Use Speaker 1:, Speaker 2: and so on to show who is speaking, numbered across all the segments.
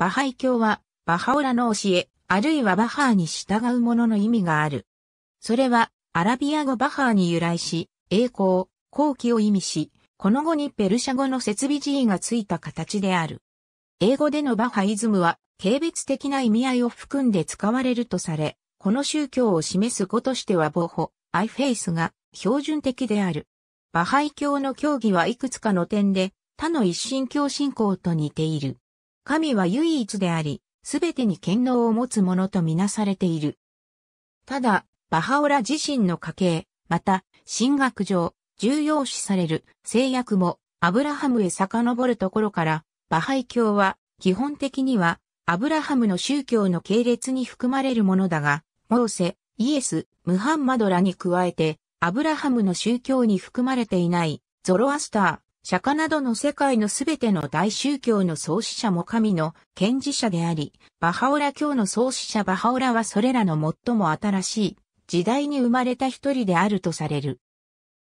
Speaker 1: バハイ教は、バハオラの教え、あるいはバハーに従うものの意味がある。それは、アラビア語バハーに由来し、栄光、後期を意味し、この後にペルシャ語の設備辞意がついた形である。英語でのバハイズムは、軽蔑的な意味合いを含んで使われるとされ、この宗教を示す語としてはボホ、アイフェイスが標準的である。バハイ教の教義はいくつかの点で、他の一神教信仰と似ている。神は唯一であり、すべてに権能を持つものとみなされている。ただ、バハオラ自身の家系、また、神学上、重要視される制約も、アブラハムへ遡るところから、バハイ教は、基本的には、アブラハムの宗教の系列に含まれるものだが、モーセ、イエス、ムハンマドラに加えて、アブラハムの宗教に含まれていない、ゾロアスター、釈迦などの世界のすべての大宗教の創始者も神の賢治者であり、バハオラ教の創始者バハオラはそれらの最も新しい時代に生まれた一人であるとされる。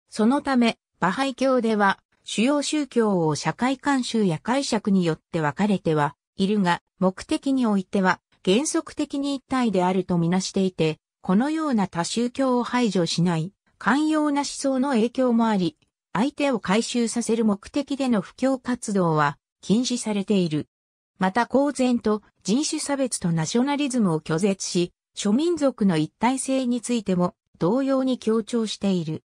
Speaker 1: そのため、バハイ教では主要宗教を社会慣習や解釈によって分かれてはいるが、目的においては原則的に一体であるとみなしていて、このような多宗教を排除しない、寛容な思想の影響もあり、相手を回収させる目的での布教活動は禁止されている。また公然と人種差別とナショナリズムを拒絶し、諸民族の一体性についても同様に強調している。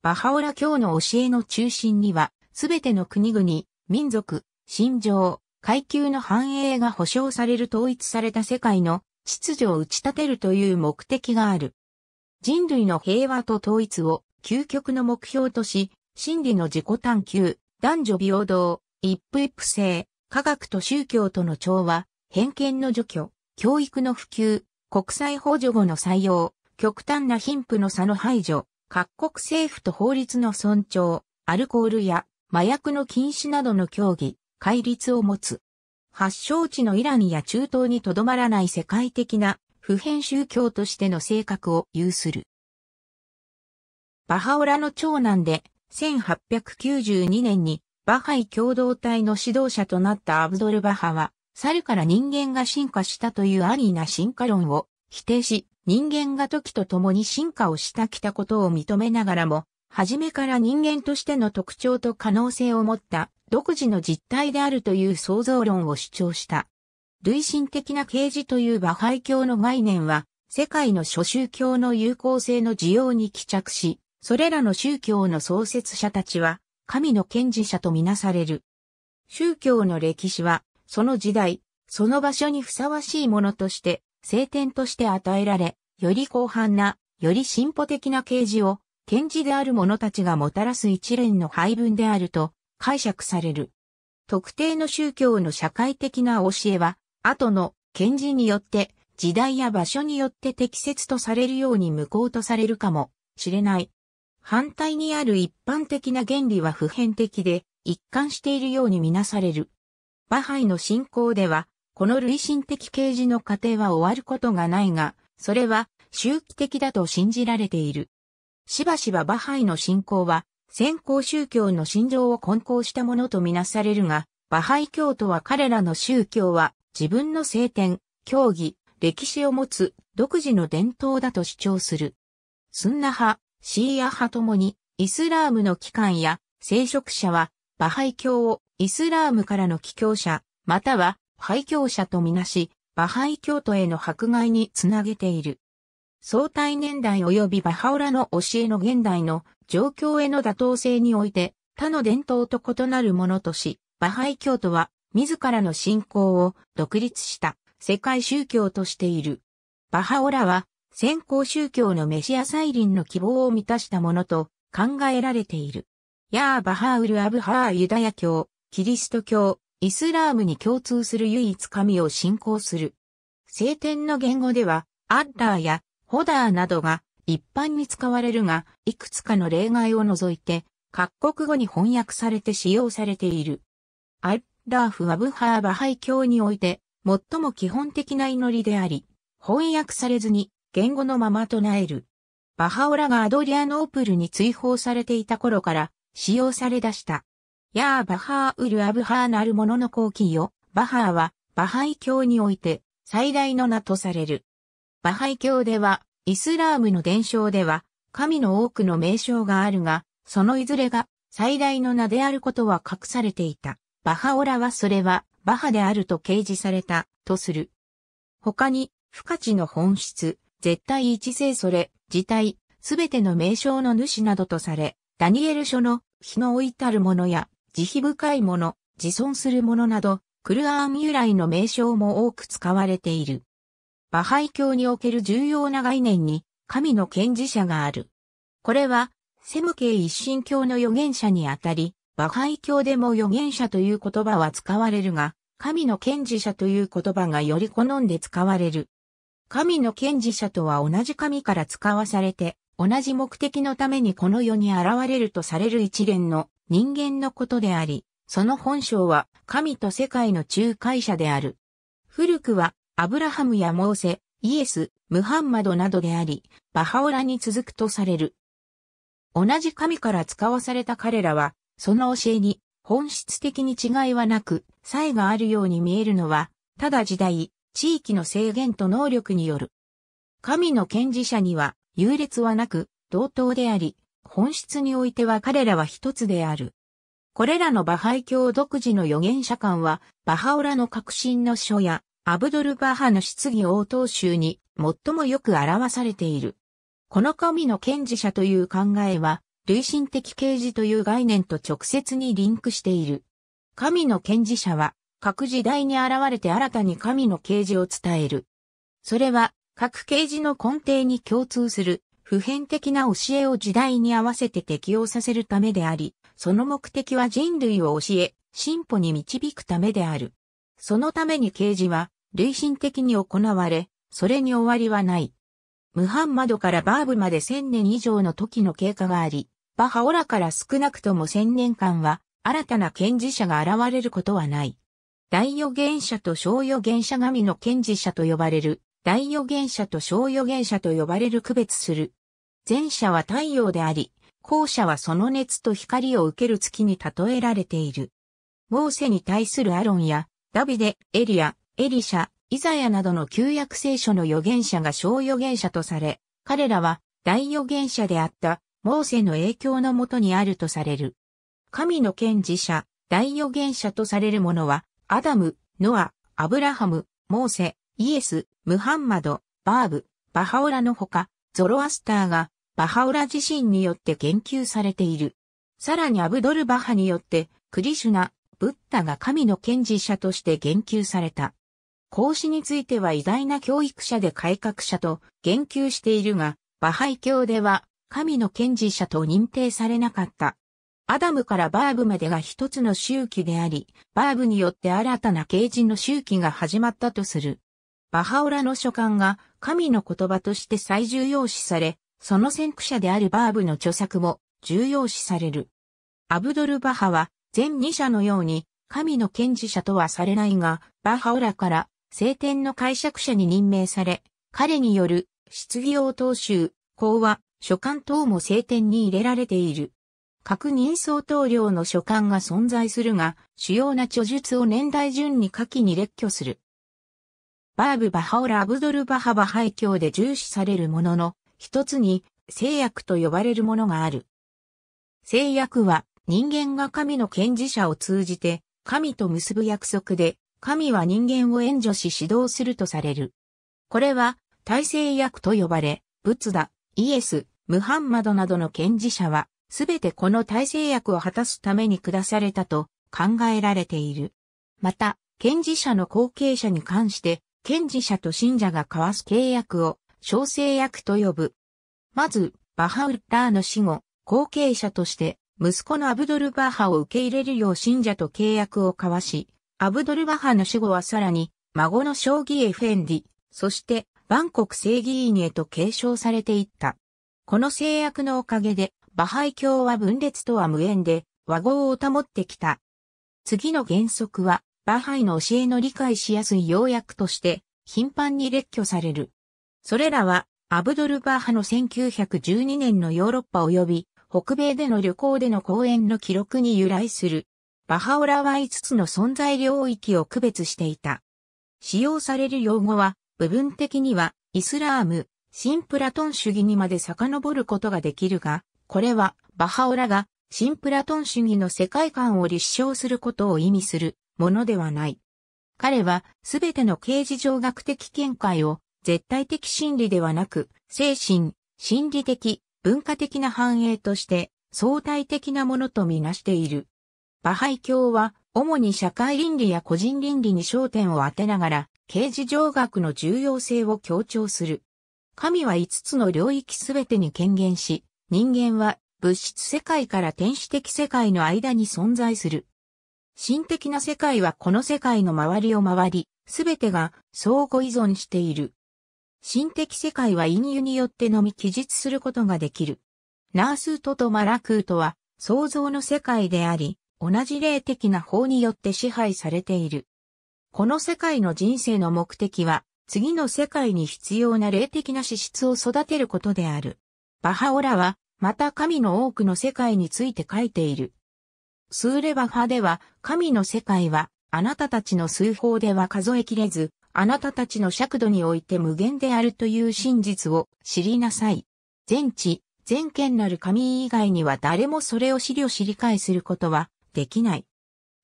Speaker 1: バハオラ教の教えの中心には、すべての国々、民族、心情、階級の繁栄が保障される統一された世界の秩序を打ち立てるという目的がある。人類の平和と統一を究極の目標とし、真理の自己探求、男女平等、一夫一夫制、科学と宗教との調和、偏見の除去、教育の普及、国際補助後の採用、極端な貧富の差の排除、各国政府と法律の尊重、アルコールや麻薬の禁止などの協議、戒律を持つ。発祥地のイランや中東にとどまらない世界的な普遍宗教としての性格を有する。バハオラの長男で1892年にバハイ共同体の指導者となったアブドルバハは、猿から人間が進化したというアリーな進化論を否定し、人間が時と共に進化をしたきたことを認めながらも、初めから人間としての特徴と可能性を持った独自の実態であるという創造論を主張した。類心的な啓示というバハイ教の概念は、世界の諸宗教の有効性の需要に帰着し、それらの宗教の創設者たちは、神の賢治者とみなされる。宗教の歴史は、その時代、その場所にふさわしいものとして、聖典として与えられ、より広範な、より進歩的な啓示を、賢治である者たちがもたらす一連の配分であると解釈される。特定の宗教の社会的な教えは、後の賢治によって時代や場所によって適切とされるように無効とされるかもしれない。反対にある一般的な原理は普遍的で一貫しているようにみなされる。バハイの信仰では、この類心的啓示の過程は終わることがないが、それは周期的だと信じられている。しばしばバハイの信仰は、先行宗教の信条を根行したものとみなされるが、バハイ教徒は彼らの宗教は自分の聖典、教義、歴史を持つ独自の伝統だと主張する。スンナ派、シーア派ともに、イスラームの機関や聖職者は、バハイ教をイスラームからの帰教者、または廃教者とみなし、バハイ教徒への迫害につなげている。相対年代及びバハオラの教えの現代の状況への妥当性において、他の伝統と異なるものとし、バハイ教徒は自らの信仰を独立した世界宗教としている。バハオラは先行宗教のメシア再臨の希望を満たしたものと考えられている。ヤー・バハーウル・アブハー・ユダヤ教、キリスト教、イスラームに共通する唯一神を信仰する。聖典の言語では、アッラーやホダーなどが一般に使われるが、いくつかの例外を除いて、各国語に翻訳されて使用されている。アッラーフ・アブハー・バハイ教において、最も基本的な祈りであり、翻訳されずに言語のまま唱える。バハオラがアドリアノープルに追放されていた頃から使用され出した。やーバハーウルアブハーなるものの後期よ。バハーはバハイ教において最大の名とされる。バハイ教ではイスラームの伝承では神の多くの名称があるが、そのいずれが最大の名であることは隠されていた。バハオラはそれはバハであると掲示されたとする。他に、不可知の本質、絶対一世それ、自体、すべての名称の主などとされ、ダニエル書の、日の置いたるものや、慈悲深いもの、自尊するものなど、クルアーン由来の名称も多く使われている。バハイ教における重要な概念に、神の権事者がある。これは、セム系一神教の預言者にあたり、バハイ教でも預言者という言葉は使われるが、神の権事者という言葉がより好んで使われる。神の賢治者とは同じ神から使わされて、同じ目的のためにこの世に現れるとされる一連の人間のことであり、その本性は神と世界の仲介者である。古くはアブラハムやモーセ、イエス、ムハンマドなどであり、バハオラに続くとされる。同じ神から使わされた彼らは、その教えに本質的に違いはなく、差異があるように見えるのは、ただ時代、地域の制限と能力による。神の権利者には優劣はなく、同等であり、本質においては彼らは一つである。これらのバハイ教独自の預言者間は、バハオラの革新の書や、アブドル・バハの質疑応答集に最もよく表されている。この神の権利者という考えは、類心的啓示という概念と直接にリンクしている。神の権利者は、各時代に現れて新たに神の啓示を伝える。それは、各啓示の根底に共通する、普遍的な教えを時代に合わせて適用させるためであり、その目的は人類を教え、進歩に導くためである。そのために啓示は、累進的に行われ、それに終わりはない。ムハンマドからバーブまで千年以上の時の経過があり、バハオラから少なくとも千年間は、新たな賢治者が現れることはない。大予言者と小予言者神の賢治者と呼ばれる、大予言者と小予言者と呼ばれる区別する。前者は太陽であり、後者はその熱と光を受ける月に例えられている。モーセに対するアロンや、ダビデ、エリア、エリシャ、イザヤなどの旧約聖書の預言者が小預言者とされ、彼らは大預言者であったモーセの影響のもとにあるとされる。神の賢治者、大預言者とされる者は、アダム、ノア、アブラハム、モーセ、イエス、ムハンマド、バーブ、バハオラのほか、ゾロアスターが、バハオラ自身によって言及されている。さらにアブドルバハによって、クリシュナ、ブッダが神の賢治者として言及された。孔子については偉大な教育者で改革者と言及しているが、バハイ教では神の賢治者と認定されなかった。アダムからバーブまでが一つの周期であり、バーブによって新たな啓示の周期が始まったとする。バハオラの書簡が神の言葉として最重要視され、その先駆者であるバーブの著作も重要視される。アブドル・バハは前二者のように神の権事者とはされないが、バハオラから聖典の解釈者に任命され、彼による質疑応答集、講話、書簡等も聖典に入れられている。各人相当量の書簡が存在するが、主要な著述を年代順に下記に列挙する。バーブ・バハオラ・アブドル・バハバ廃教で重視されるものの、一つに制約と呼ばれるものがある。制約は人間が神の権事者を通じて神と結ぶ約束で神は人間を援助し指導するとされる。これは大制役と呼ばれ、仏陀、イエス、ムハンマドなどの権事者はすべてこの体制役を果たすために下されたと考えられている。また、賢治者の後継者に関して、賢治者と信者が交わす契約を、小生役と呼ぶ。まず、バハウッラーの死後、後継者として、息子のアブドルバハを受け入れるよう信者と契約を交わし、アブドルバハの死後はさらに、孫の将棋エフェンディ、そして、万国正義院へと継承されていった。この制約のおかげで、バハイ教は分裂とは無縁で和合を保ってきた。次の原則は、バハイの教えの理解しやすい要約として頻繁に列挙される。それらは、アブドルバーハの1912年のヨーロッパ及び北米での旅行での講演の記録に由来する。バハオラは5つの存在領域を区別していた。使用される用語は、部分的には、イスラーム、シンプラトン主義にまで遡ることができるが、これは、バハオラが、シンプラトン主義の世界観を立証することを意味するものではない。彼は、すべての刑事上学的見解を、絶対的真理ではなく、精神、心理的、文化的な繁栄として、相対的なものとみなしている。バハイ教は、主に社会倫理や個人倫理に焦点を当てながら、刑事上学の重要性を強調する。神は5つの領域すべてに権限し、人間は物質世界から天使的世界の間に存在する。心的な世界はこの世界の周りを回り、すべてが相互依存している。心的世界は因由によってのみ記述することができる。ナースートとマラクートは創造の世界であり、同じ霊的な法によって支配されている。この世界の人生の目的は、次の世界に必要な霊的な資質を育てることである。バハオラは、また神の多くの世界について書いている。スーレバハでは、神の世界は、あなたたちの数法では数えきれず、あなたたちの尺度において無限であるという真実を知りなさい。全知、全権なる神以外には誰もそれを知りを知り返することはできない。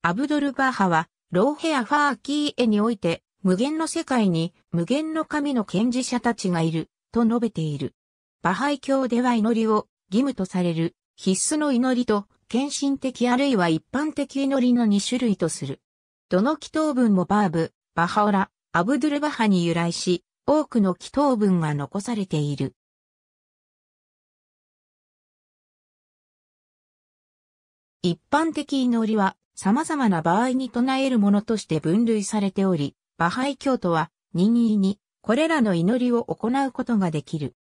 Speaker 1: アブドルバハは、ローヘアファーキーエにおいて、無限の世界に無限の神の権利者たちがいる、と述べている。バハイ教では祈りを義務とされる必須の祈りと献身的あるいは一般的祈りの2種類とする。どの祈祷文もバーブ、バハオラ、アブドゥルバハに由来し、多くの祈祷文が残されている。一般的祈りは様々な場合に唱えるものとして分類されており、バハイ教徒は任意にこれらの祈りを行うことができる。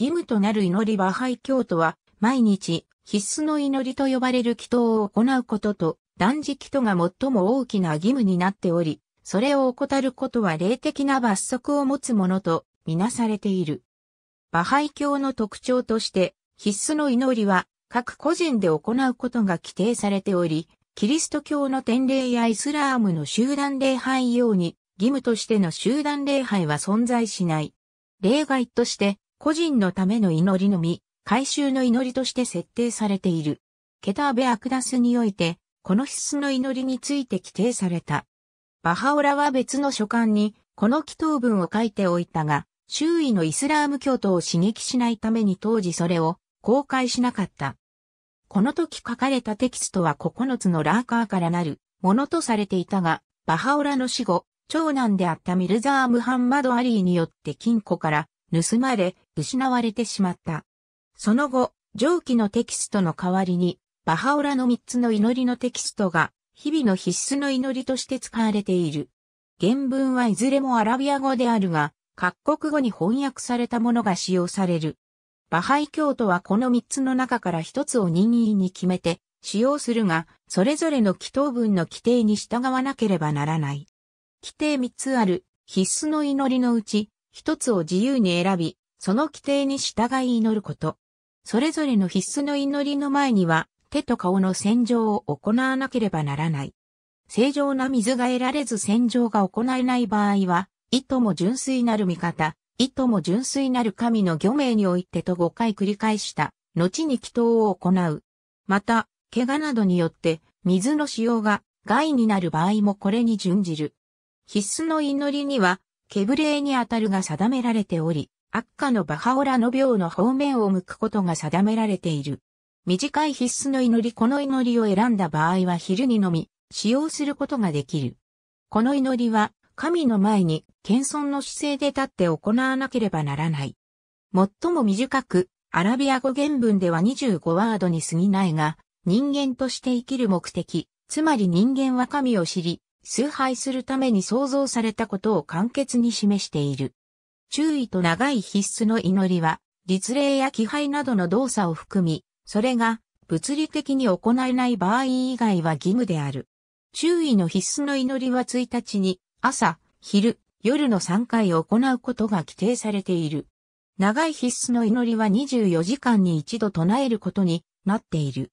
Speaker 1: 義務となる祈りは廃教徒は、毎日、必須の祈りと呼ばれる祈祷を行うことと、断食祷が最も大きな義務になっており、それを怠ることは霊的な罰則を持つものと、みなされている。バハイ教の特徴として、必須の祈りは、各個人で行うことが規定されており、キリスト教の典礼やイスラームの集団礼拝用に、義務としての集団礼拝は存在しない。例外として、個人のための祈りのみ、回収の祈りとして設定されている。ケターベ・アクダスにおいて、この必須の祈りについて規定された。バハオラは別の書簡に、この祈祷文を書いておいたが、周囲のイスラーム教徒を刺激しないために当時それを公開しなかった。この時書かれたテキストは9つのラーカーからなるものとされていたが、バハオラの死後、長男であったミルザー・ムハンマド・アリーによって金庫から盗まれ、失われてしまった。その後、上記のテキストの代わりに、バハオラの3つの祈りのテキストが、日々の必須の祈りとして使われている。原文はいずれもアラビア語であるが、各国語に翻訳されたものが使用される。バハイ教徒はこの3つの中から1つを任意に決めて使用するが、それぞれの祈祷文の規定に従わなければならない。規定3つある必須の祈りのうち、1つを自由に選び、その規定に従い祈ること。それぞれの必須の祈りの前には、手と顔の洗浄を行わなければならない。正常な水が得られず洗浄が行えない場合は、いとも純粋なる味方、いとも純粋なる神の御名においてと5回繰り返した、後に祈祷を行う。また、怪我などによって、水の使用が害になる場合もこれに準じる。必須の祈りには、ケブレーにあたるが定められており、悪化のバハオラの病の方面を向くことが定められている。短い必須の祈りこの祈りを選んだ場合は昼にのみ使用することができる。この祈りは神の前に謙遜の姿勢で立って行わなければならない。最も短く、アラビア語原文では25ワードに過ぎないが、人間として生きる目的、つまり人間は神を知り、崇拝するために創造されたことを簡潔に示している。注意と長い必須の祈りは、実例や気配などの動作を含み、それが物理的に行えない場合以外は義務である。注意の必須の祈りは1日に朝、昼、夜の3回行うことが規定されている。長い必須の祈りは24時間に一度唱えることになっている。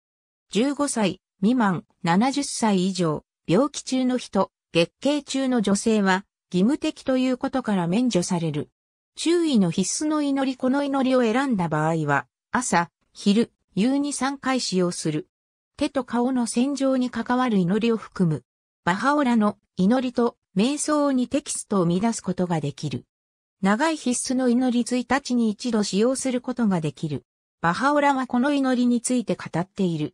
Speaker 1: 15歳未満、70歳以上、病気中の人、月経中の女性は義務的ということから免除される。注意の必須の祈りこの祈りを選んだ場合は、朝、昼、夕に3回使用する。手と顔の洗浄に関わる祈りを含む。バハオラの祈りと瞑想にテキストを生み出すことができる。長い必須の祈り1日に一度使用することができる。バハオラはこの祈りについて語っている。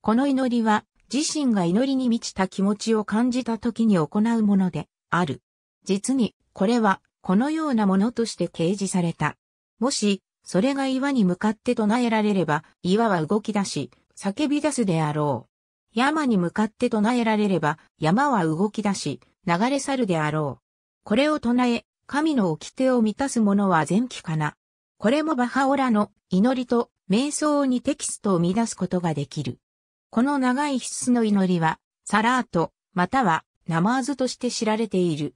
Speaker 1: この祈りは自身が祈りに満ちた気持ちを感じた時に行うものである。実にこれはこのようなものとして掲示された。もし、それが岩に向かって唱えられれば、岩は動き出し、叫び出すであろう。山に向かって唱えられれば、山は動き出し、流れ去るであろう。これを唱え、神の掟を満たす者は前期かな。これもバハオラの祈りと瞑想にテキストを生み出すことができる。この長い必の祈りは、サラート、またはナマーズとして知られている。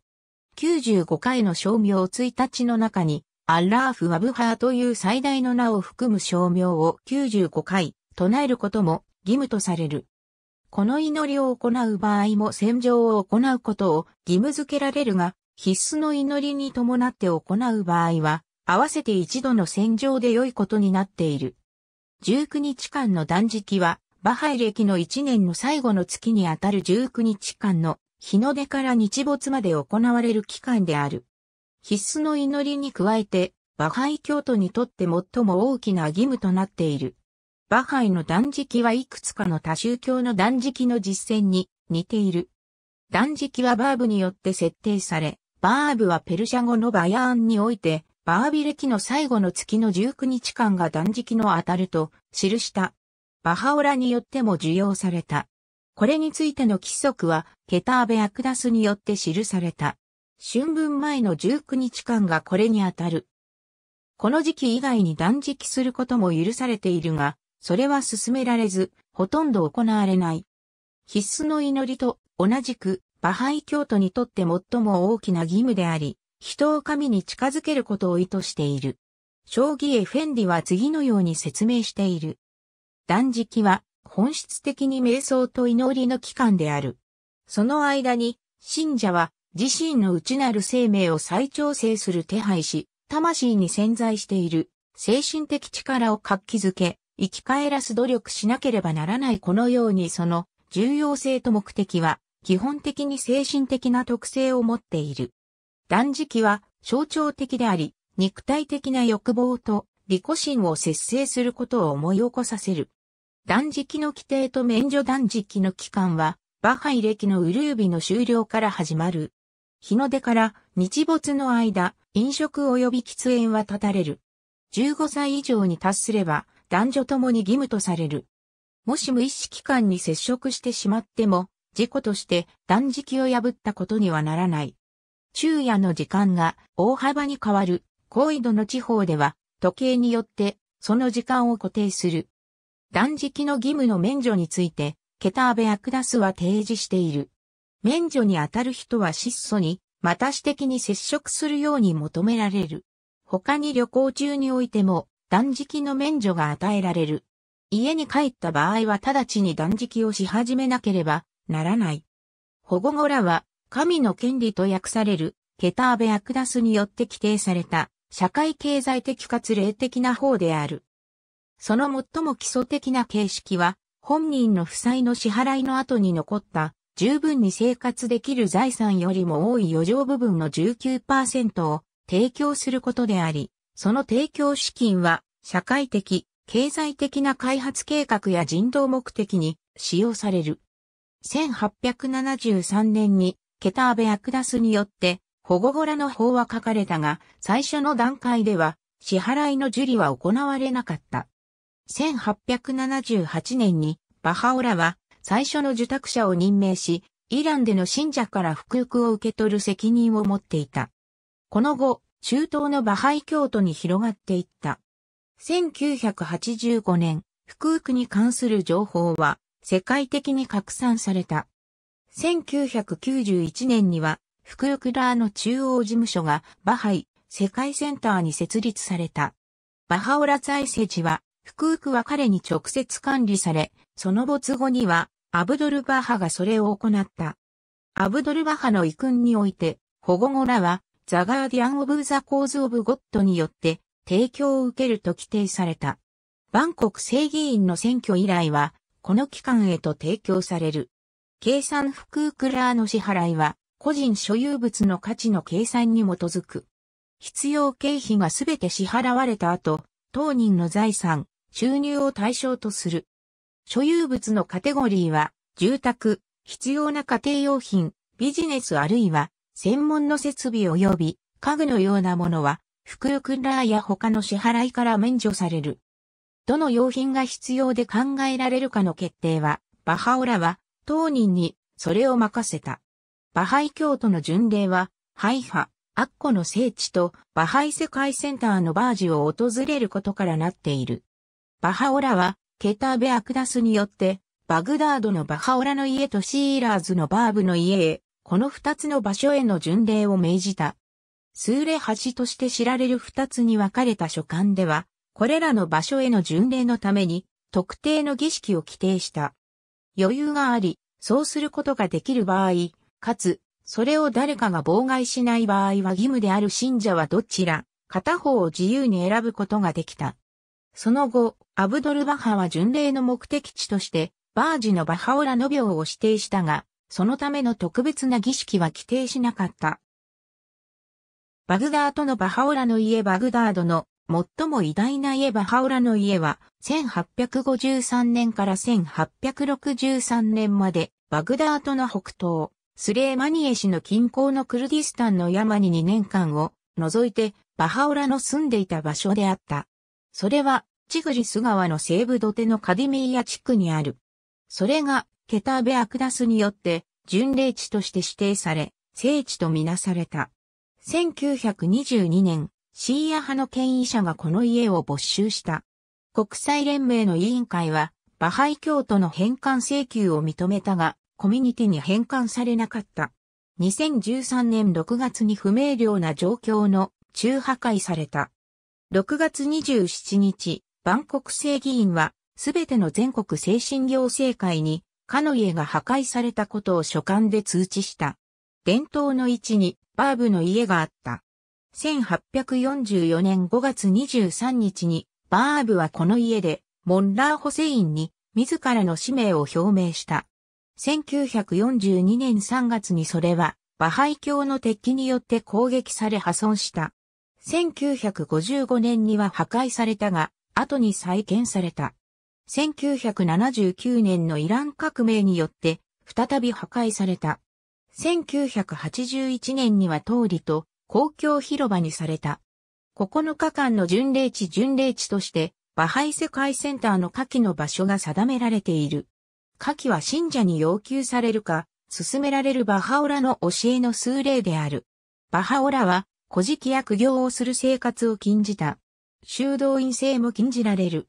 Speaker 1: 95回の商名1日の中に、アッラーフ・ワブハーという最大の名を含む商名を95回唱えることも義務とされる。この祈りを行う場合も戦場を行うことを義務付けられるが、必須の祈りに伴って行う場合は、合わせて一度の戦場で良いことになっている。19日間の断食は、バハイ歴の1年の最後の月にあたる19日間の日の出から日没まで行われる期間である。必須の祈りに加えて、バハイ教徒にとって最も大きな義務となっている。バハイの断食はいくつかの多宗教の断食の実践に似ている。断食はバーブによって設定され、バーブはペルシャ語のバヤーンにおいて、バービ歴の最後の月の19日間が断食の当たると記した。バハオラによっても受容された。これについての規則は、ケターベ・アクダスによって記された。春分前の19日間がこれにあたる。この時期以外に断食することも許されているが、それは進められず、ほとんど行われない。必須の祈りと同じく、バハイ教徒にとって最も大きな義務であり、人を神に近づけることを意図している。将棋エフェンディは次のように説明している。断食は本質的に瞑想と祈りの期間である。その間に、信者は自身の内なる生命を再調整する手配し、魂に潜在している精神的力を活気づけ、生き返らす努力しなければならないこのようにその重要性と目的は基本的に精神的な特性を持っている。断食は象徴的であり、肉体的な欲望と利己心を節制することを思い起こさせる。断食の規定と免除断食の期間は、バハイ歴のウルービの終了から始まる。日の出から日没の間、飲食及び喫煙は断たれる。15歳以上に達すれば、男女ともに義務とされる。もし無意識間に接触してしまっても、事故として断食を破ったことにはならない。昼夜の時間が大幅に変わる高緯度の地方では、時計によってその時間を固定する。断食の義務の免除について、ケターベ・アクダスは提示している。免除に当たる人は質素に、また私的に接触するように求められる。他に旅行中においても、断食の免除が与えられる。家に帰った場合は直ちに断食をし始めなければならない。保護後らは、神の権利と訳される、ケターベ・アクダスによって規定された、社会経済的かつ霊的な方である。その最も基礎的な形式は、本人の負債の支払いの後に残った十分に生活できる財産よりも多い余剰部分の19%を提供することであり、その提供資金は社会的、経済的な開発計画や人道目的に使用される。1873年にケターベ・アクダスによって保護ラの法は書かれたが、最初の段階では支払いの受理は行われなかった。1878年にバハオラは最初の受託者を任命し、イランでの信者から服役を受け取る責任を持っていた。この後、中東のバハイ教徒に広がっていった。1985年、服役に関する情報は世界的に拡散された。1991年には、福福ラーの中央事務所がバハイ世界センターに設立された。バハオラ財政時は福福は彼に直接管理され、その没後には、アブドルバハがそれを行った。アブドルバハの遺訓において、保護後らは、ザ・ガーディアン・オブ・ザ・コーズ・オブ・ゴッドによって、提供を受けると規定された。バンコク正議員の選挙以来は、この機関へと提供される。計算福福クラーの支払いは、個人所有物の価値の計算に基づく。必要経費がすべて支払われた後、当人の財産、収入を対象とする。所有物のカテゴリーは、住宅、必要な家庭用品、ビジネスあるいは、専門の設備及び、家具のようなものは、福役らや他の支払いから免除される。どの用品が必要で考えられるかの決定は、バハオラは、当人に、それを任せた。バハイ教徒の巡礼は、ハイハ、アッコの聖地と、バハイ世界センターのバージを訪れることからなっている。バハオラは、ケタベ・アクダスによって、バグダードのバハオラの家とシーラーズのバーブの家へ、この二つの場所への巡礼を命じた。スーレ橋として知られる二つに分かれた書簡では、これらの場所への巡礼のために、特定の儀式を規定した。余裕があり、そうすることができる場合、かつ、それを誰かが妨害しない場合は義務である信者はどちら、片方を自由に選ぶことができた。その後、アブドルバハは巡礼の目的地として、バージのバハオラの廟を指定したが、そのための特別な儀式は規定しなかった。バグダートのバハオラの家バグダードの最も偉大な家バハオラの家は1853年から1863年までバグダートの北東、スレーマニエ市の近郊のクルディスタンの山に2年間を除いてバハオラの住んでいた場所であった。それはチグリス川の西部土手のカディメイヤ地区にある。それが、ケタベ・アクダスによって、巡礼地として指定され、聖地とみなされた。1922年、シーア派の権威者がこの家を没収した。国際連盟の委員会は、バハイ教徒の返還請求を認めたが、コミュニティに返還されなかった。2013年6月に不明瞭な状況の中破壊された。6月27日、万国政議員は、すべての全国精神行政会に、かの家が破壊されたことを書簡で通知した。伝統の位置に、バーブの家があった。1844年5月23日に、バーブはこの家で、モンラー・ホセインに、自らの使命を表明した。1942年3月にそれは、バハイ教の敵によって攻撃され破損した。1955年には破壊されたが、後に再建された。1979年のイラン革命によって再び破壊された。1981年には通りと公共広場にされた。9日間の巡礼地巡礼地としてバハイ世界センターの下記の場所が定められている。下記は信者に要求されるか、進められるバハオラの教えの数例である。バハオラは、古事記や苦行をする生活を禁じた。修道院制も禁じられる。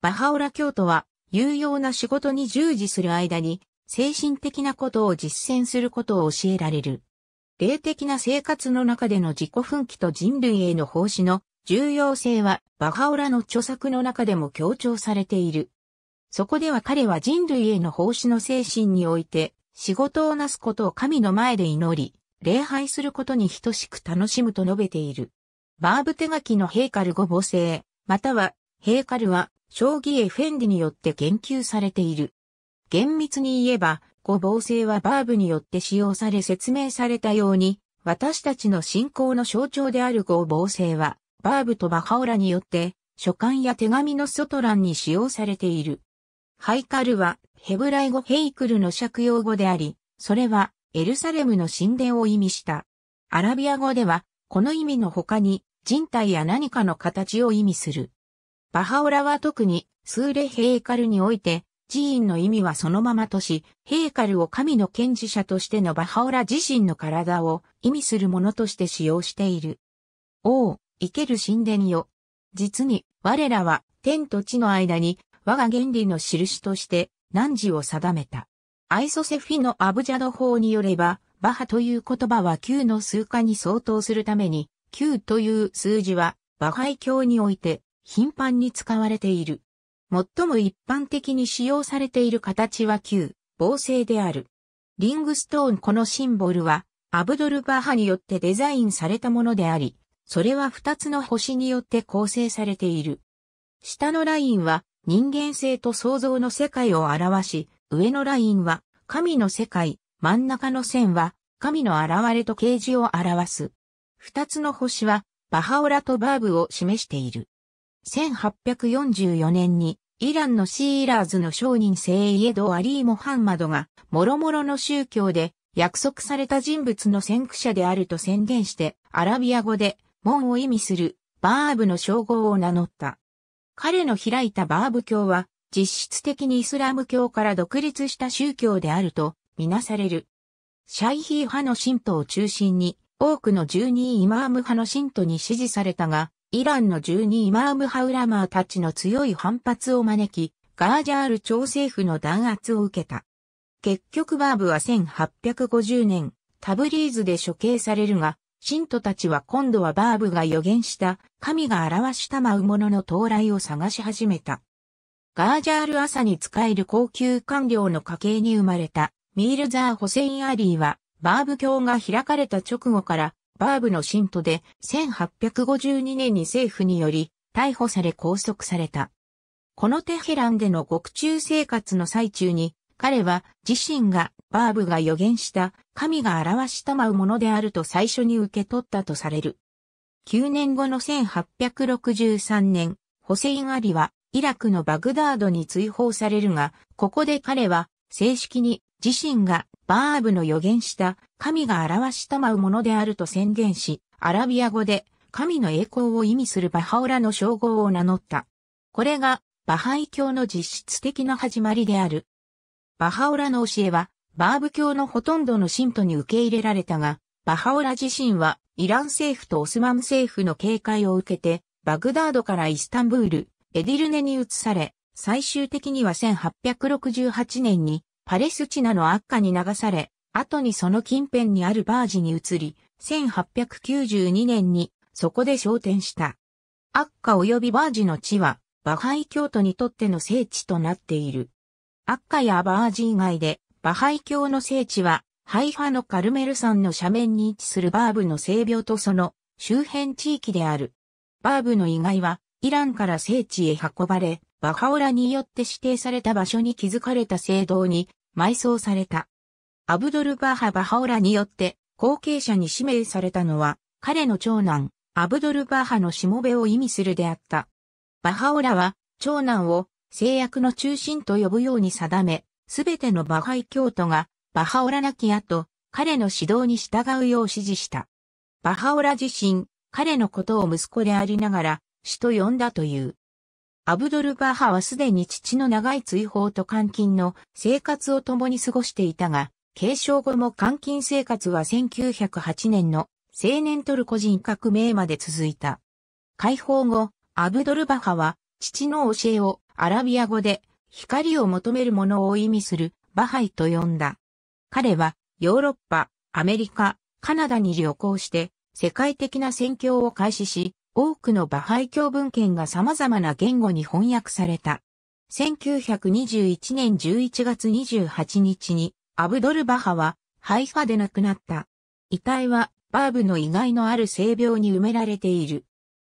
Speaker 1: バハオラ教徒は、有用な仕事に従事する間に、精神的なことを実践することを教えられる。霊的な生活の中での自己奮起と人類への奉仕の重要性は、バハオラの著作の中でも強調されている。そこでは彼は人類への奉仕の精神において、仕事をなすことを神の前で祈り、礼拝することに等しく楽しむと述べている。バーブ手書きのヘイカル語母性、または、ヘイカルは、将棋エフェンディによって研究されている。厳密に言えば、語母性はバーブによって使用され説明されたように、私たちの信仰の象徴である語母性は、バーブとバハオラによって、書簡や手紙の外欄に使用されている。ハイカルは、ヘブライ語ヘイクルの借用語であり、それは、エルサレムの神殿を意味した。アラビア語では、この意味の他に、人体や何かの形を意味する。バハオラは特に、スーレ・ヘーカルにおいて、寺院の意味はそのままとし、ヘーカルを神の権事者としてのバハオラ自身の体を意味するものとして使用している。王、生ける神殿よ。実に、我らは天と地の間に我が原理の印として汝を定めた。アイソセフィのアブジャド法によれば、バハという言葉は旧の数化に相当するために、9という数字は、バハイ教において頻繁に使われている。最も一般的に使用されている形は9、防星である。リングストーンこのシンボルは、アブドルバハによってデザインされたものであり、それは2つの星によって構成されている。下のラインは人間性と創造の世界を表し、上のラインは神の世界、真ん中の線は神の現れと啓示を表す。二つの星は、バハオラとバーブを示している。1844年に、イランのシーラーズの商人セイエド・アリー・モハンマドが、諸々の宗教で、約束された人物の先駆者であると宣言して、アラビア語で、門を意味する、バーブの称号を名乗った。彼の開いたバーブ教は、実質的にイスラム教から独立した宗教であると、みなされる。シャイヒー派の信徒を中心に、多くの12イマーム派の信徒に支持されたが、イランの12イマーム派ウラマーたちの強い反発を招き、ガージャール朝政府の弾圧を受けた。結局バーブは1850年、タブリーズで処刑されるが、信徒たちは今度はバーブが予言した、神が表した舞もの到来を探し始めた。ガージャール朝に仕える高級官僚の家系に生まれた、ミールザー・ホセイン・アリーは、バーブ教が開かれた直後から、バーブの信徒で、1852年に政府により、逮捕され拘束された。このテヘランでの獄中生活の最中に、彼は自身がバーブが予言した神が表したまうものであると最初に受け取ったとされる。9年後の1863年、ホセイン・アリはイラクのバグダードに追放されるが、ここで彼は正式に自身がバーブの予言した神が表したまうものであると宣言し、アラビア語で神の栄光を意味するバハオラの称号を名乗った。これがバハイ教の実質的な始まりである。バハオラの教えはバーブ教のほとんどの信徒に受け入れられたが、バハオラ自身はイラン政府とオスマン政府の警戒を受けて、バグダードからイスタンブール、エディルネに移され、最終的には1868年にパレスチナの悪化に流され、後にその近辺にあるバージに移り、1892年にそこで昇天した。悪化及びバージの地は、バハイ教徒にとっての聖地となっている。悪化やバージ以外で、バハイ教の聖地は、ハイファのカルメル山の斜面に位置するバーブの聖廟とその周辺地域である。バーブの遺骸は、イランから聖地へ運ばれ、バハオラによって指定された場所に築かれた聖堂に埋葬された。アブドルバハ・バハオラによって後継者に指名されたのは彼の長男アブドルバハのしもべを意味するであった。バハオラは長男を制約の中心と呼ぶように定め、すべてのバハイ教徒がバハオラなき後、彼の指導に従うよう指示した。バハオラ自身、彼のことを息子でありながら、死と呼んだという。アブドルバハはすでに父の長い追放と監禁の生活を共に過ごしていたが、継承後も監禁生活は1908年の青年トルコ人革命まで続いた。解放後、アブドルバハは父の教えをアラビア語で光を求めるものを意味するバハイと呼んだ。彼はヨーロッパ、アメリカ、カナダに旅行して世界的な宣教を開始し、多くのバハイ教文献が様々な言語に翻訳された。1921年11月28日にアブドル・バハはハイファで亡くなった。遺体はバーブの意外のある性病に埋められている。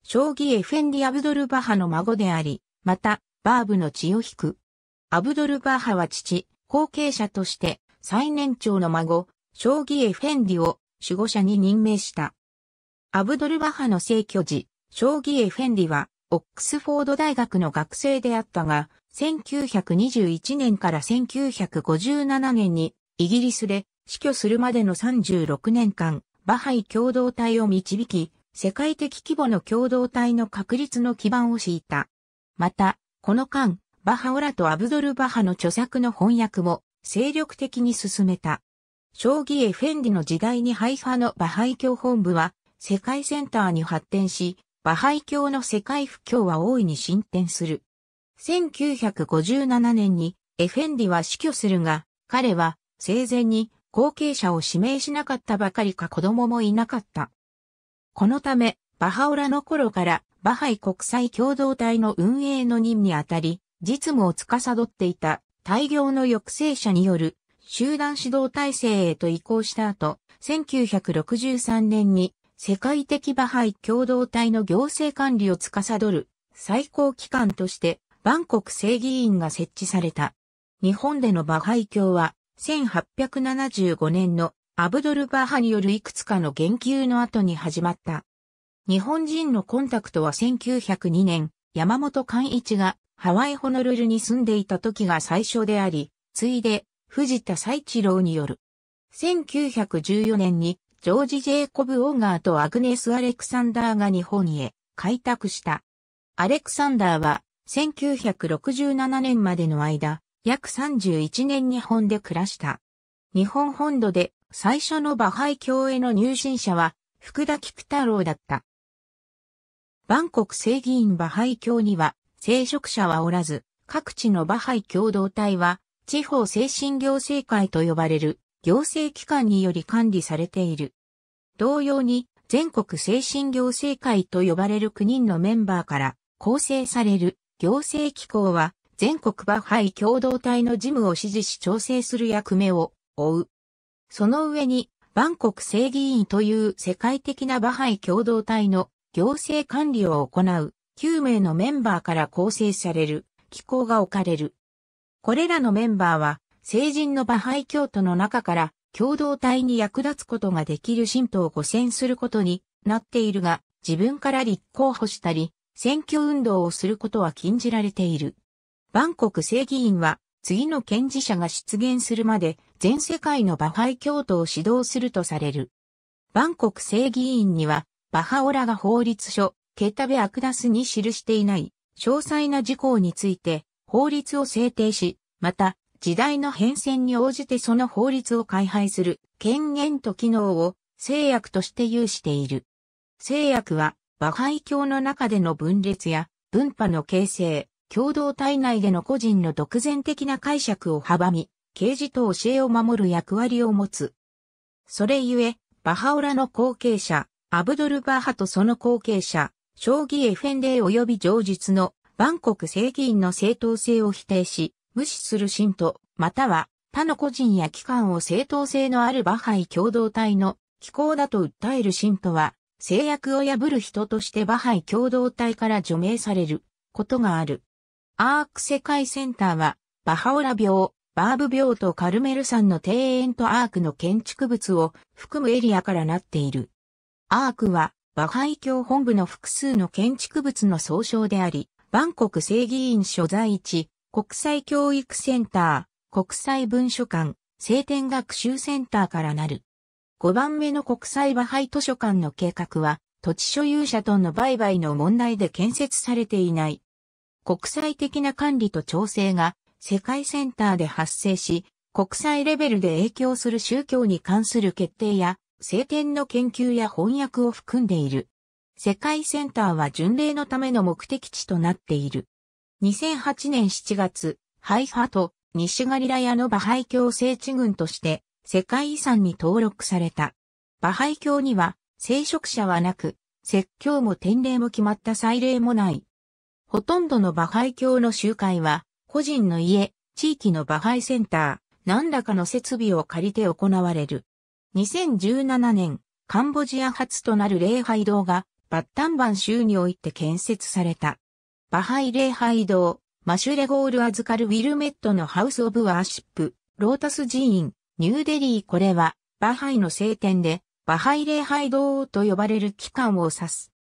Speaker 1: 将棋エフェンディ・アブドル・バハの孫であり、また、バーブの血を引く。アブドル・バハは父、後継者として最年長の孫、将棋エフェンディを守護者に任命した。アブドルバハの聖居時、将棋エフェンリは、オックスフォード大学の学生であったが、1921年から1957年に、イギリスで死去するまでの36年間、バハイ共同体を導き、世界的規模の共同体の確立の基盤を敷いた。また、この間、バハオラとアブドルバハの著作の翻訳も精力的に進めた。将棋エフェンリの時代にハイファのバハイ教本部は世界センターに発展し、バハイ教の世界不況は大いに進展する。1957年にエフェンディは死去するが、彼は生前に後継者を指名しなかったばかりか子供もいなかった。このため、バハオラの頃からバハイ国際共同体の運営の任にあたり、実務を司っていた大量の抑制者による集団指導体制へと移行した後、1963年に世界的バハイ共同体の行政管理を司る最高機関としてバンコク正議員が設置された。日本でのバハイ教は1875年のアブドル・バハによるいくつかの言及の後に始まった。日本人のコンタクトは1902年、山本寛一がハワイホノルルに住んでいた時が最初であり、ついで藤田最一郎による。1914年にジョージ・ジェイコブ・オーガーとアグネス・アレクサンダーが日本へ開拓した。アレクサンダーは1967年までの間、約31年日本で暮らした。日本本土で最初のバハイ教への入信者は福田菊太郎だった。バンコク正議員バハイ教には聖職者はおらず、各地のバハイ共同体は地方精神行政会と呼ばれる行政機関により管理されている。同様に、全国精神行政会と呼ばれる9人のメンバーから構成される行政機構は全国バハイ共同体の事務を支持し調整する役目を負う。その上に、万国正議員という世界的なバハイ共同体の行政管理を行う9名のメンバーから構成される機構が置かれる。これらのメンバーは成人のバハイ教徒の中から共同体に役立つことができる神徒を5選することになっているが、自分から立候補したり、選挙運動をすることは禁じられている。バンコク正議員は、次の権事者が出現するまで、全世界のバハイ教徒を指導するとされる。バンコク正議員には、バハオラが法律書、ケタベアクダスに記していない、詳細な事項について、法律を制定し、また、時代の変遷に応じてその法律を改廃する権限と機能を制約として有している。制約は、バハイ教の中での分裂や分派の形成、共同体内での個人の独善的な解釈を阻み、刑事と教えを守る役割を持つ。それゆえ、バハオラの後継者、アブドルバハとその後継者、将棋エフェンデー及び上述のバンコク正義員の正当性を否定し、無視する信徒、または他の個人や機関を正当性のあるバハイ共同体の機構だと訴える信徒は、制約を破る人としてバハイ共同体から除名されることがある。アーク世界センターは、バハオラ病、バーブ病とカルメル山の庭園とアークの建築物を含むエリアからなっている。アークは、バハイ教本部の複数の建築物の総称であり、バンコク正義院所在地、国際教育センター、国際文書館、聖典学習センターからなる。5番目の国際バハイ図書館の計画は、土地所有者との売買の問題で建設されていない。国際的な管理と調整が世界センターで発生し、国際レベルで影響する宗教に関する決定や、聖典の研究や翻訳を含んでいる。世界センターは巡礼のための目的地となっている。2008年7月、ハイハァと西ガリラヤのバハイ教聖地群として世界遺産に登録された。バハイ教には聖職者はなく、説教も典礼も決まった祭礼もない。ほとんどのバハイ教の集会は、個人の家、地域のバハイセンター、何らかの設備を借りて行われる。2017年、カンボジア初となる礼拝堂が、バッタンバン州において建設された。バハイ礼拝堂、マシュレゴール預かるウィルメットのハウスオブワーシップ、ロータス寺院、ニューデリーこれは、バハイの聖典で、バハイ礼拝堂と呼ばれる機関を指す。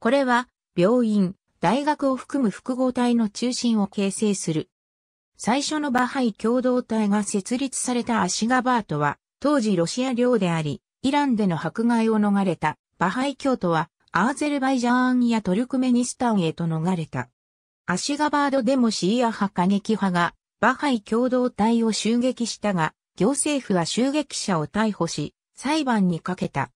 Speaker 1: これは、病院、大学を含む複合体の中心を形成する。最初のバハイ共同体が設立されたアシガバートは、当時ロシア領であり、イランでの迫害を逃れたバハイ教徒は、アーゼルバイジャーンやトルクメニスタンへと逃れた。アシガバードでもシーア派過激派がバハイ共同体を襲撃したが、行政府は襲撃者を逮捕し、裁判にかけた。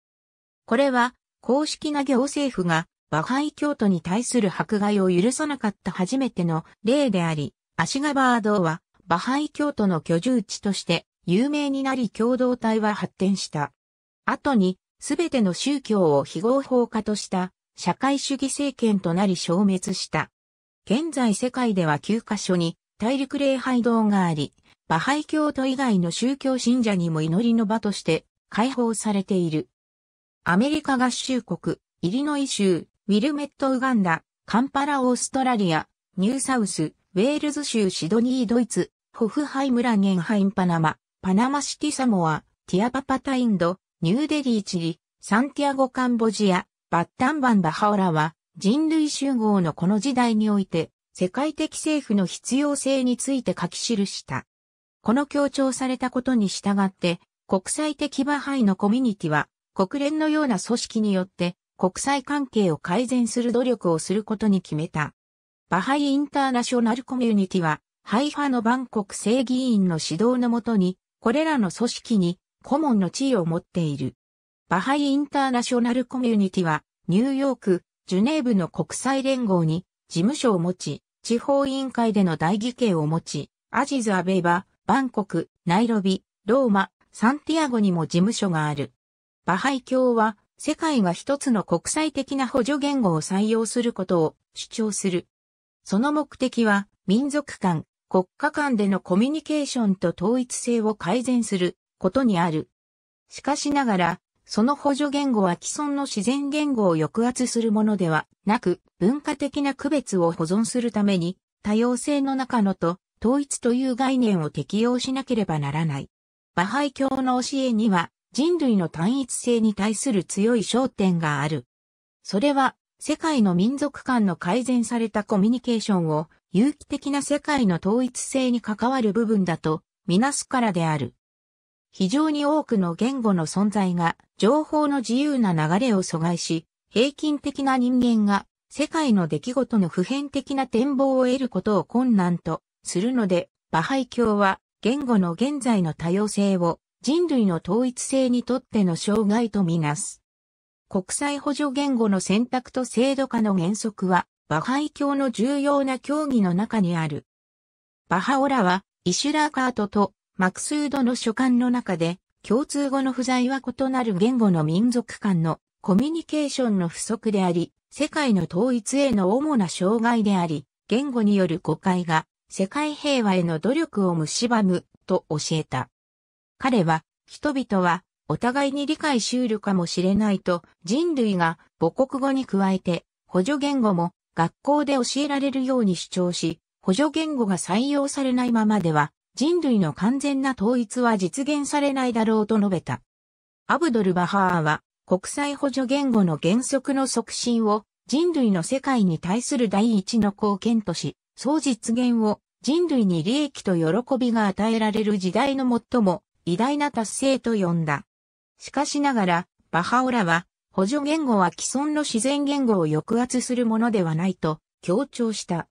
Speaker 1: これは、公式な行政府がバハイ教徒に対する迫害を許さなかった初めての例であり、アシガバードはバハイ教徒の居住地として有名になり共同体は発展した。後に、すべての宗教を非合法化とした社会主義政権となり消滅した。現在世界では9カ所に大陸礼拝堂があり、バハイ教徒以外の宗教信者にも祈りの場として開放されている。アメリカ合衆国、イリノイ州、ウィルメット・ウガンダ、カンパラ・オーストラリア、ニューサウス、ウェールズ州シドニー・ドイツ、ホフハイムラゲンハイン・パナマ、パナマシティ・サモア、ティアパパタインド、ニューデリー・チリ、サンティアゴ・カンボジア、バッタンバン・バハオラは、人類集合のこの時代において、世界的政府の必要性について書き記した。この強調されたことに従って、国際的バハイのコミュニティは、国連のような組織によって、国際関係を改善する努力をすることに決めた。バハイインターナショナルコミュニティは、ハイファのバンコク正議員の指導のもとに、これらの組織に顧問の地位を持っている。バハイインターナショナルコミュニティは、ニューヨーク、ジュネーブの国際連合に事務所を持ち、地方委員会での代議権を持ち、アジズ・アベイバ、バンコク、ナイロビ、ローマ、サンティアゴにも事務所がある。バハイ教は世界が一つの国際的な補助言語を採用することを主張する。その目的は民族間、国家間でのコミュニケーションと統一性を改善することにある。しかしながらその補助言語は既存の自然言語を抑圧するものではなく、文化的な区別を保存するために、多様性の中のと統一という概念を適用しなければならない。バハイ教の教えには、人類の単一性に対する強い焦点がある。それは、世界の民族間の改善されたコミュニケーションを、有機的な世界の統一性に関わる部分だと、みなすからである。非常に多くの言語の存在が情報の自由な流れを阻害し、平均的な人間が世界の出来事の普遍的な展望を得ることを困難とするので、バハイ教は言語の現在の多様性を人類の統一性にとっての障害とみなす。国際補助言語の選択と制度化の原則は、バハイ教の重要な教義の中にある。バハオラは、イシュラーカートとマクスードの書簡の中で、共通語の不在は異なる言語の民族間のコミュニケーションの不足であり、世界の統一への主な障害であり、言語による誤解が世界平和への努力を蝕むと教えた。彼は、人々はお互いに理解しうるかもしれないと人類が母国語に加えて補助言語も学校で教えられるように主張し、補助言語が採用されないままでは人類の完全な統一は実現されないだろうと述べた。アブドル・バハーは国際補助言語の原則の促進を人類の世界に対する第一の貢献とし、そう実現を人類に利益と喜びが与えられる時代の最も偉大な達成と呼んだ。しかしながら、バハオラは、補助言語は既存の自然言語を抑圧するものではないと強調した。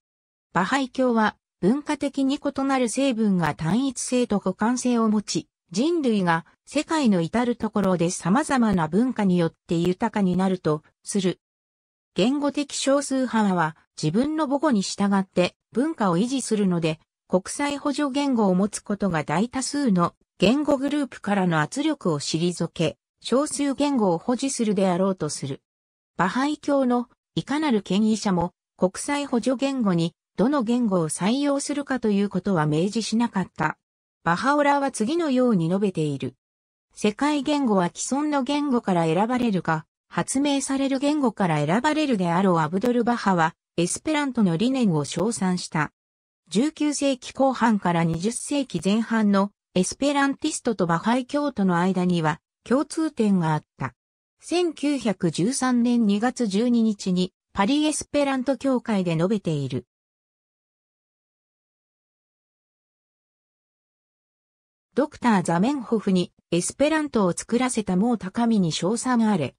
Speaker 1: バハイ教は文化的に異なる成分が単一性と互換性を持ち、人類が世界の至るところで様々な文化によって豊かになるとする。言語的少数派は自分の母語に従って文化を維持するので、国際補助言語を持つことが大多数の言語グループからの圧力を退け、少数言語を保持するであろうとする。バハイ教のいかなる権威者も国際補助言語にどの言語を採用するかということは明示しなかった。バハオラは次のように述べている。世界言語は既存の言語から選ばれるか、発明される言語から選ばれるであろうアブドル・バハは、エスペラントの理念を称賛した。19世紀後半から20世紀前半のエスペランティストとバハイ教徒の間には共通点があった。1913年2月12日にパリエスペラント協会で述べている。ドクター・ザメンホフにエスペラントを作らせたもう高みに賞賛あれ。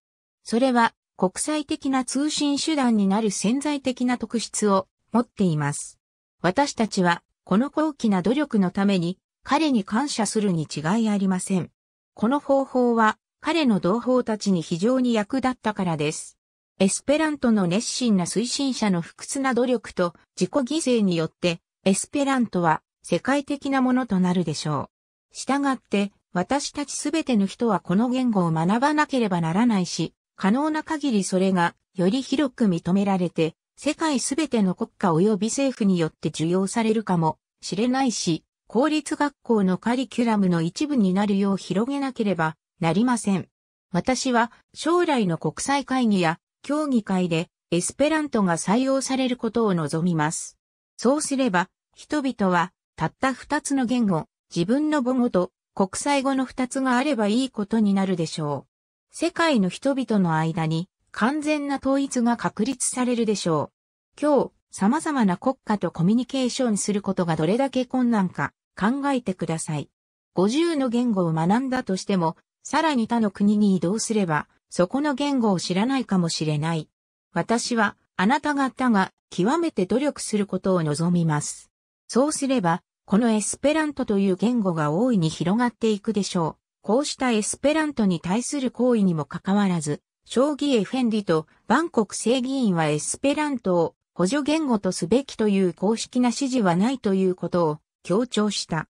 Speaker 1: それは国際的な通信手段になる潜在的な特質を持っています。私たちはこの高貴な努力のために彼に感謝するに違いありません。この方法は彼の同胞たちに非常に役立ったからです。エスペラントの熱心な推進者の不屈な努力と自己犠牲によってエスペラントは世界的なものとなるでしょう。従って、私たちすべての人はこの言語を学ばなければならないし、可能な限りそれがより広く認められて、世界すべての国家及び政府によって受容されるかもしれないし、公立学校のカリキュラムの一部になるよう広げなければなりません。私は将来の国際会議や協議会でエスペラントが採用されることを望みます。そうすれば、人々はたった二つの言語、自分の母語と国際語の二つがあればいいことになるでしょう。世界の人々の間に完全な統一が確立されるでしょう。今日、様々な国家とコミュニケーションすることがどれだけ困難か考えてください。50の言語を学んだとしても、さらに他の国に移動すれば、そこの言語を知らないかもしれない。私は、あなた方が極めて努力することを望みます。そうすれば、このエスペラントという言語が大いに広がっていくでしょう。こうしたエスペラントに対する行為にもかかわらず、将棋エフェンディとバンコク正議員はエスペラントを補助言語とすべきという公式な指示はないということを強調した。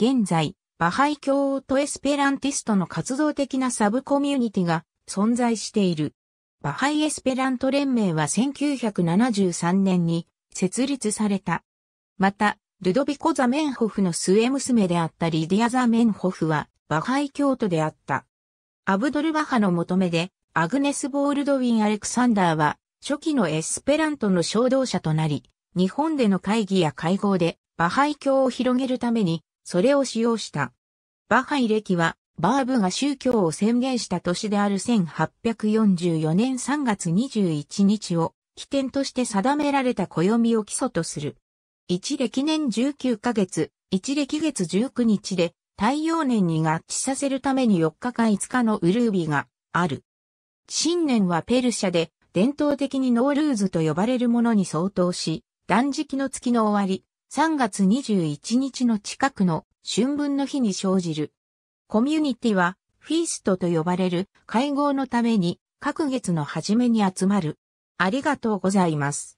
Speaker 1: 現在、バハイ教とエスペランティストの活動的なサブコミュニティが存在している。バハイエスペラント連盟は1973年に設立された。また、ルドビコ・ザメンホフの末娘であったリディア・ザメンホフは、バハイ教徒であった。アブドル・バハの求めで、アグネス・ボールドウィン・アレクサンダーは、初期のエスペラントの衝動者となり、日本での会議や会合で、バハイ教を広げるために、それを使用した。バハイ歴は、バーブが宗教を宣言した年である1844年3月21日を起点として定められた暦を基礎とする。一歴年19ヶ月、一歴月19日で、太陽年に合致させるために4日か5日のウルービがある。新年はペルシャで、伝統的にノールーズと呼ばれるものに相当し、断食の月の終わり、3月21日の近くの春分の日に生じる。コミュニティはフィーストと呼ばれる会合のために各月の初めに集まる。ありがとうございます。